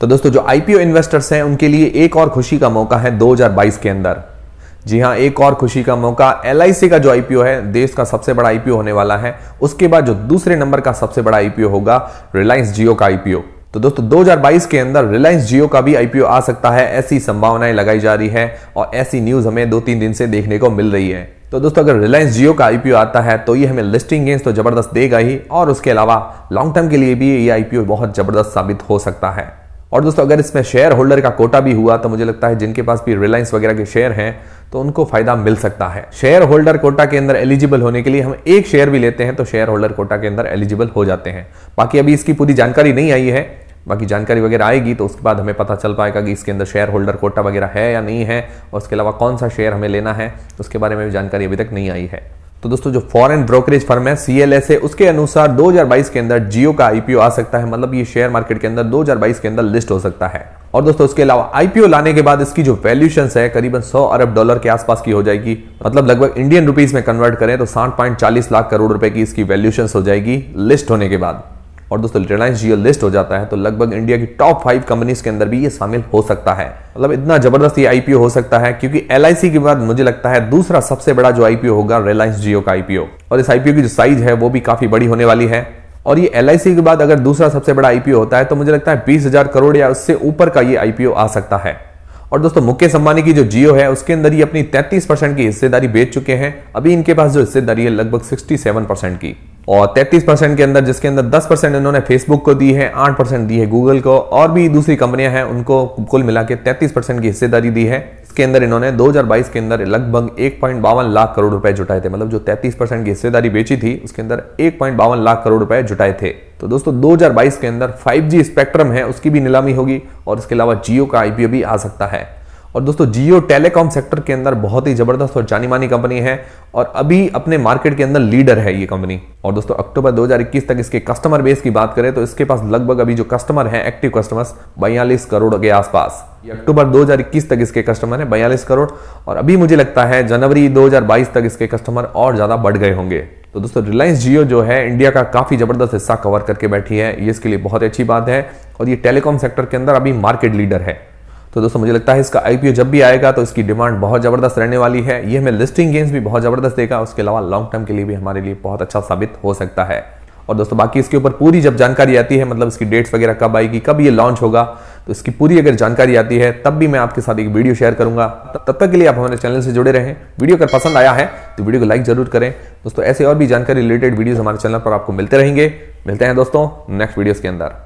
तो दोस्तों जो आईपीओ इन्वेस्टर्स हैं उनके लिए एक और खुशी का मौका है 2022 के अंदर जी हाँ एक और खुशी का मौका एल का जो आईपीओ है देश का सबसे बड़ा आईपीओ होने वाला है उसके बाद जो दूसरे नंबर का सबसे बड़ा आईपीओ होगा रिलायंस जियो का आईपीओ तो दोस्तों 2022 के अंदर रिलायंस जियो का भी आईपीओ आ सकता है ऐसी संभावनाएं लगाई जा रही है और ऐसी न्यूज हमें दो तीन दिन से देखने को मिल रही है तो दोस्तों अगर रिलायंस जियो का आईपीओ आता है तो ये हमें लिस्टिंग गेंस तो जबरदस्त देगा ही और उसके अलावा लॉन्ग टर्म के लिए भी ये आईपीओ बहुत जबरदस्त साबित हो सकता है और दोस्तों अगर इसमें शेयर होल्डर का कोटा भी हुआ तो मुझे लगता है जिनके पास भी रिलायंस वगैरह के शेयर हैं तो उनको फायदा मिल सकता है शेयर होल्डर कोटा के अंदर एलिजिबल होने के लिए हम एक शेयर भी लेते हैं तो शेयर होल्डर कोटा के अंदर एलिजिबल हो जाते हैं बाकी अभी इसकी पूरी जानकारी नहीं आई है बाकी जानकारी वगैरह आएगी तो उसके बाद हमें पता चल पाएगा कि इसके अंदर शेयर होल्डर कोटा वगैरह है या नहीं है और उसके अलावा कौन सा शेयर हमें लेना है उसके बारे में भी जानकारी अभी तक नहीं आई है तो दोस्तों जो फॉरेन ब्रोकरेज फर्म है सीएलएस है उसके अनुसार 2022 के अंदर जियो का आईपीओ आ सकता है मतलब ये शेयर मार्केट के अंदर 2022 के अंदर लिस्ट हो सकता है और दोस्तों इसके अलावा आईपीओ लाने के बाद इसकी जो वैल्यूशन है करीबन 100 अरब डॉलर के आसपास की हो जाएगी मतलब लगभग इंडियन रुपीज में कन्वर्ट करें तो साठ लाख करोड़ रुपए की इसकी वैल्यूशन हो जाएगी लिस्ट होने के बाद और दोस्तों रिलायंस जियो लिस्ट हो जाता है तो लगभग इंडिया की टॉप फाइव कंपनीज के अंदर भी ये शामिल हो सकता है मतलब इतना जबरदस्त ये आईपीओ हो सकता है क्योंकि एल के बाद मुझे लगता है दूसरा सबसे बड़ा जो आईपीओ होगा रिलायंस जियो का आईपीओ और इस आईपीओ की जो साइज है वो भी काफी बड़ी होने वाली है और ये एल के बाद अगर दूसरा सबसे बड़ा आईपीओ होता है तो मुझे लगता है बीस करोड़ या उससे ऊपर का ये आईपीओ आ सकता है और दोस्तों मुकेश अंबानी की जो जियो है उसके अंदर ये अपनी 33 परसेंट की हिस्सेदारी बेच चुके हैं अभी इनके पास जो हिस्सेदारी है लगभग 67 परसेंट की और 33 परसेंट के अंदर जिसके अंदर 10 परसेंट इन्होंने फेसबुक को दी है 8 परसेंट दी है गूगल को और भी दूसरी कंपनियां हैं उनको कुल मिला के तैंतीस परसेंट की हिस्सेदारी दी है इसके अंदर इन्होंने 2022 के अंदर लगभग एक लाख करोड़ रुपए जुटाए थे मतलब जो 33 परसेंट की हिस्सेदारी बेची थी उसके अंदर एक लाख करोड़ रुपए जुटाए थे तो दोस्तों 2022 के अंदर 5G स्पेक्ट्रम है उसकी भी नीलामी होगी और इसके अलावा जियो का आईपीओ भी आ सकता है और दोस्तों जियो टेलीकॉम सेक्टर के अंदर बहुत ही ज़बरदस्त और जानी मानी कंपनी है और अभी अपने मार्केट के अंदर लीडर है ये कंपनी और दोस्तों अक्टूबर 2021 तक इसके कस्टमर बेस की बात करें तो इसके पास लगभग अभी जो कस्टमर है एक्टिव कस्टमर्स बयालीस करोड़ के आसपास अक्टूबर 2021 तक इसके कस्टमर है बयालीस करोड़ और अभी मुझे लगता है जनवरी 2022 तक इसके कस्टमर और ज़्यादा बढ़ गए होंगे तो दोस्तों रिलायंस जियो जो है इंडिया का काफ़ी ज़बरदस्त हिस्सा कवर करके बैठी है ये इसके लिए बहुत अच्छी बात है और ये टेलीकॉम सेक्टर के अंदर अभी मार्केट लीडर है तो दोस्तों मुझे लगता है इसका आईपीओ जब भी आएगा तो इसकी डिमांड बहुत ज़बरदस्त रहने वाली है ये हमें लिस्टिंग गेंस भी बहुत ज़बरदस्त देगा उसके अलावा लॉन्ग टर्म के लिए भी हमारे लिए बहुत अच्छा साबित हो सकता है और दोस्तों बाकी इसके ऊपर पूरी जब जानकारी आती है मतलब इसकी डेट्स वगैरह कब आएगी कब ये लॉन्च होगा तो इसकी पूरी अगर जानकारी आती है तब भी मैं आपके साथ एक वीडियो शेयर करूंगा तब तक के लिए आप हमारे चैनल से जुड़े रहें वीडियो अगर पसंद आया है तो वीडियो को लाइक जरूर करें दोस्तों ऐसे और भी जानकारी रिलेटेड वीडियोज हमारे चैनल पर आपको मिलते रहेंगे मिलते हैं दोस्तों नेक्स्ट वीडियोज के अंदर